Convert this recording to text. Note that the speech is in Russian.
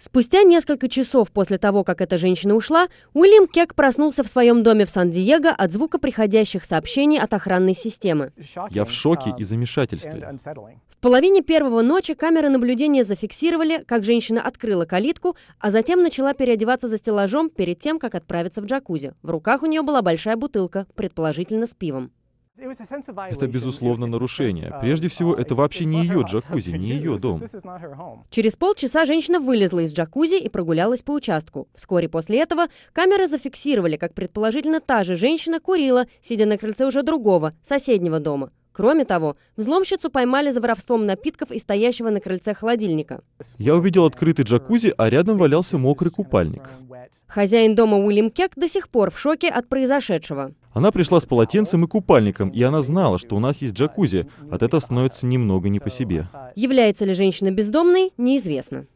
Спустя несколько часов после того, как эта женщина ушла, Уильям Кек проснулся в своем доме в Сан-Диего от звука приходящих сообщений от охранной системы. Я в шоке и замешательстве. В половине первого ночи камеры наблюдения зафиксировали, как женщина открыла калитку, а затем начала переодеваться за стеллажом перед тем, как отправиться в джакузи. В руках у нее была большая бутылка, предположительно с пивом. Это, безусловно, нарушение. Uh, Прежде uh, всего, это вообще не ее джакузи, не ее дом. Через полчаса женщина вылезла из джакузи и прогулялась по участку. Вскоре после этого камеры зафиксировали, как предположительно та же женщина курила, сидя на крыльце уже другого, соседнего дома. Кроме того, взломщицу поймали за воровством напитков и стоящего на крыльце холодильника. Я увидел открытый джакузи, а рядом валялся мокрый купальник. Хозяин дома Уильям Кек до сих пор в шоке от произошедшего. Она пришла с полотенцем и купальником, и она знала, что у нас есть джакузи. От этого становится немного не по себе. Является ли женщина бездомной, неизвестно.